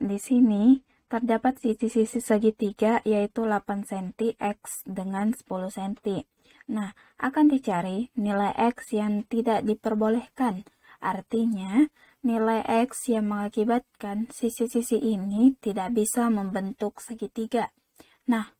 Di sini terdapat sisi-sisi segitiga yaitu 8 cm X dengan 10 cm. Nah, akan dicari nilai X yang tidak diperbolehkan. Artinya, nilai X yang mengakibatkan sisi-sisi ini tidak bisa membentuk segitiga. Nah,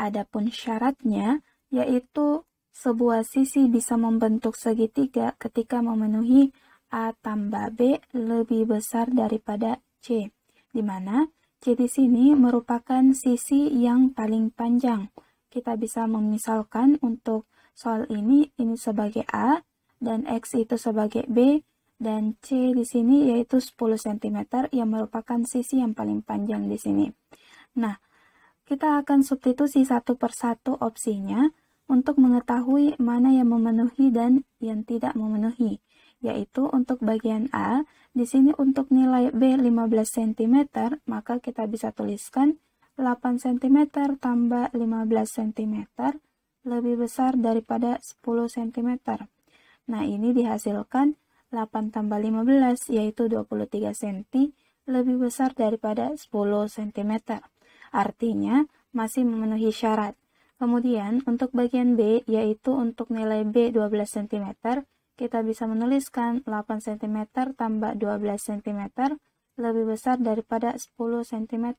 adapun syaratnya yaitu sebuah sisi bisa membentuk segitiga ketika memenuhi A tambah B lebih besar daripada C, di mana C di sini merupakan sisi yang paling panjang. Kita bisa memisalkan untuk soal ini, ini sebagai A, dan X itu sebagai B, dan C di sini yaitu 10 cm yang merupakan sisi yang paling panjang di sini. Nah, kita akan substitusi satu persatu opsinya untuk mengetahui mana yang memenuhi dan yang tidak memenuhi yaitu untuk bagian A, di sini untuk nilai B 15 cm, maka kita bisa tuliskan 8 cm tambah 15 cm lebih besar daripada 10 cm. Nah, ini dihasilkan 8 tambah 15 yaitu 23 cm lebih besar daripada 10 cm. Artinya, masih memenuhi syarat. Kemudian, untuk bagian B, yaitu untuk nilai B 12 cm, kita bisa menuliskan 8 cm tambah 12 cm lebih besar daripada 10 cm.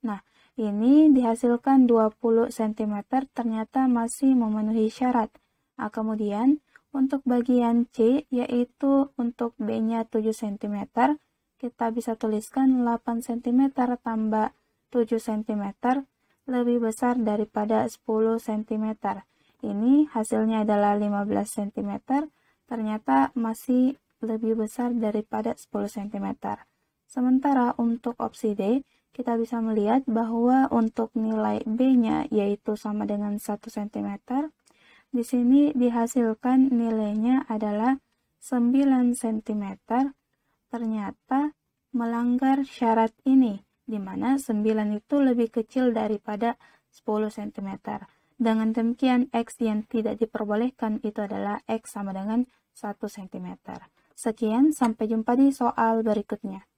Nah, ini dihasilkan 20 cm ternyata masih memenuhi syarat. Nah, kemudian, untuk bagian C, yaitu untuk B-nya 7 cm, kita bisa tuliskan 8 cm tambah 7 cm lebih besar daripada 10 cm. Ini hasilnya adalah 15 cm ternyata masih lebih besar daripada 10 cm. Sementara untuk opsi D, kita bisa melihat bahwa untuk nilai B-nya yaitu sama dengan 1 cm, di sini dihasilkan nilainya adalah 9 cm. Ternyata melanggar syarat ini, di mana 9 itu lebih kecil daripada 10 cm. Dengan demikian, X yang tidak diperbolehkan itu adalah X sama dengan 1 cm. Sekian, sampai jumpa di soal berikutnya.